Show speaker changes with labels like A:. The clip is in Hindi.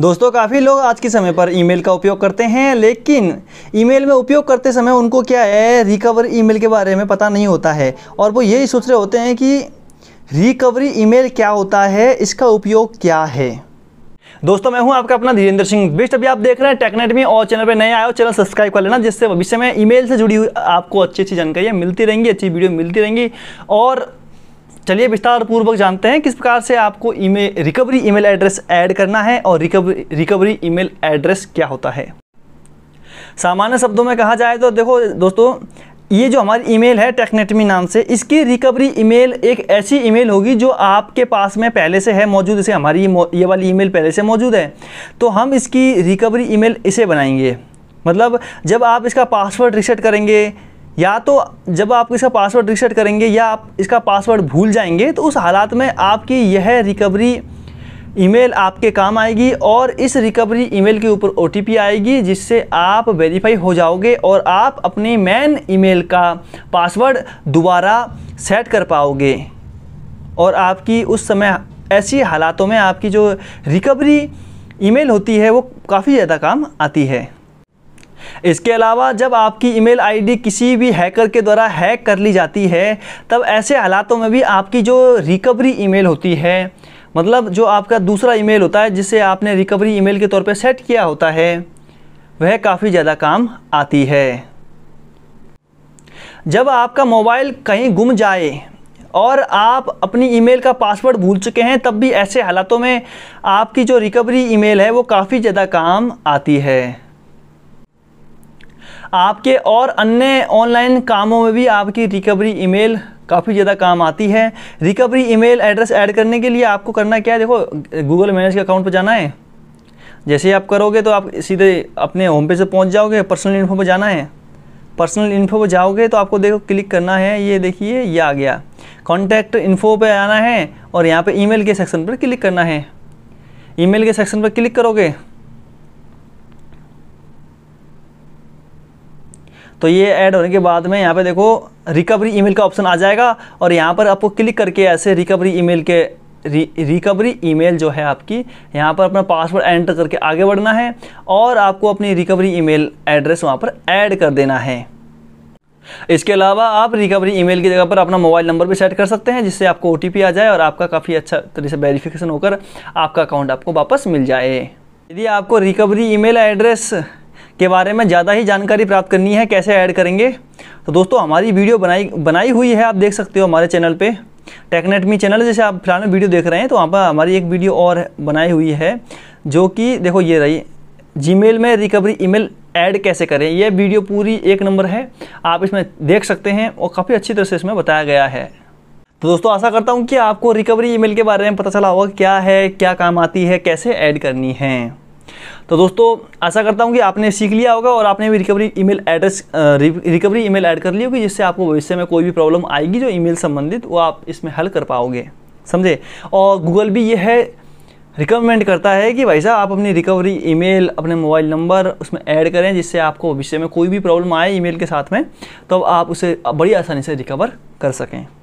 A: दोस्तों काफ़ी लोग आज के समय पर ईमेल का उपयोग करते हैं लेकिन ईमेल में उपयोग करते समय उनको क्या है रिकवर ईमेल के बारे में पता नहीं होता है और वो यही सोच रहे होते हैं कि रिकवरी ईमेल क्या होता है इसका उपयोग क्या है दोस्तों मैं हूं आपका अपना धीरेन्द्र सिंह बिस्ट अभी आप देख रहे हैं टेक्नेट में और चैनल पर नए आए हो चैनल सब्सक्राइब कर लेना जिससे भविष्य में ईमेल से जुड़ी हुई आपको अच्छी अच्छी जानकारियाँ मिलती रहेंगी अच्छी वीडियो मिलती रहेंगी और चलिए विस्तार पूर्वक जानते हैं किस प्रकार से आपको email recovery email address add करना है और रिकवरी रिकवरी ईमेल एड्रेस क्या होता है सामान्य शब्दों में कहा जाए तो देखो दोस्तों ये जो हमारी ईमेल है टेक्नेटमी नाम से इसकी रिकवरी ईमेल एक ऐसी ईमेल होगी जो आपके पास में पहले से है मौजूद इसे हमारी ये वाली ईमेल पहले से मौजूद है तो हम इसकी रिकवरी ईमेल इसे बनाएंगे मतलब जब आप इसका पासवर्ड रिसेट करेंगे या तो जब आप इसका पासवर्ड रिसेट करेंगे या आप इसका पासवर्ड भूल जाएंगे तो उस हालात में आपकी यह रिकवरी ईमेल आपके काम आएगी और इस रिकवरी ईमेल के ऊपर ओ आएगी जिससे आप वेरीफाई हो जाओगे और आप अपने मेन ईमेल का पासवर्ड दोबारा सेट कर पाओगे और आपकी उस समय ऐसी हालातों में आपकी जो रिकवरी ईमेल होती है वो काफ़ी ज़्यादा काम आती है इसके अलावा जब आपकी ईमेल आईडी किसी भी हैकर के द्वारा हैक कर ली जाती है तब ऐसे हालातों में भी आपकी जो रिकवरी ईमेल होती है मतलब जो आपका दूसरा ईमेल होता है जिसे आपने रिकवरी ईमेल के तौर पर सेट किया होता है वह काफ़ी ज़्यादा काम आती है जब आपका मोबाइल कहीं गुम जाए और आप अपनी ईमेल का पासवर्ड भूल चुके हैं तब भी ऐसे हालातों में आपकी जो रिकवरी ईमेल है वो काफ़ी ज़्यादा काम आती है आपके और अन्य ऑनलाइन कामों में भी आपकी रिकवरी ईमेल काफ़ी ज़्यादा काम आती है रिकवरी ईमेल एड्रेस ऐड करने के लिए आपको करना क्या है देखो गूगल मैनेज के अकाउंट पर जाना है जैसे आप करोगे तो आप सीधे अपने होम पेज से पहुँच जाओगे पर्सनल इन्फो पर जाना है पर्सनल इन्फो पर जाओगे तो आपको देखो क्लिक करना है ये देखिए ये आ गया कॉन्टैक्ट इन्फो पर आना है और यहाँ पर ई के सेक्शन पर क्लिक करना है ई के सेक्शन पर क्लिक करोगे तो ये ऐड होने के बाद में यहाँ पे देखो रिकवरी ईमेल का ऑप्शन आ जाएगा और यहाँ पर आपको क्लिक करके ऐसे रिकवरी ईमेल के री, रिकवरी ईमेल जो है आपकी यहाँ पर अपना पासवर्ड एंटर करके आगे बढ़ना है और आपको अपनी रिकवरी ईमेल एड्रेस वहाँ पर ऐड कर देना है इसके अलावा आप रिकवरी ईमेल की जगह पर अपना मोबाइल नंबर भी सेट कर सकते हैं जिससे आपको ओ आ जाए और आपका काफ़ी अच्छा तरीके से वेरिफिकेशन होकर आपका अकाउंट आपको वापस मिल जाए यदि आपको रिकवरी ईमेल एड्रेस के बारे में ज़्यादा ही जानकारी प्राप्त करनी है कैसे ऐड करेंगे तो दोस्तों हमारी वीडियो बनाई बनाई हुई है आप देख सकते हो हमारे चैनल पर टेक्नेट मी चैनल जैसे आप फिलहाल में वीडियो देख रहे हैं तो वहाँ पर हमारी एक वीडियो और बनाई हुई है जो कि देखो ये रही जी में रिकवरी ई ऐड कैसे करें यह वीडियो पूरी एक नंबर है आप इसमें देख सकते हैं और काफ़ी अच्छी तरह से इसमें बताया गया है तो दोस्तों आशा करता हूँ कि आपको रिकवरी ईमेल के बारे में पता चला होगा क्या है क्या काम आती है कैसे ऐड करनी है तो दोस्तों आशा करता हूँ कि आपने सीख लिया होगा और आपने भी recovery email address recovery email add कर ली होगी जिससे आपको भविष्य में कोई भी प्रॉब्लम आएगी जो ईमेल संबंधित वो आप इसमें हल कर पाओगे समझे और गूगल भी ये है रिकमेंड करता है कि भाई साहब आप अपनी रिकवरी ईमेल अपने मोबाइल नंबर उसमें ऐड करें जिससे आपको भविष्य में कोई भी प्रॉब्लम आए ईमेल के साथ में तो आप उसे बड़ी आसानी से रिकवर कर सकें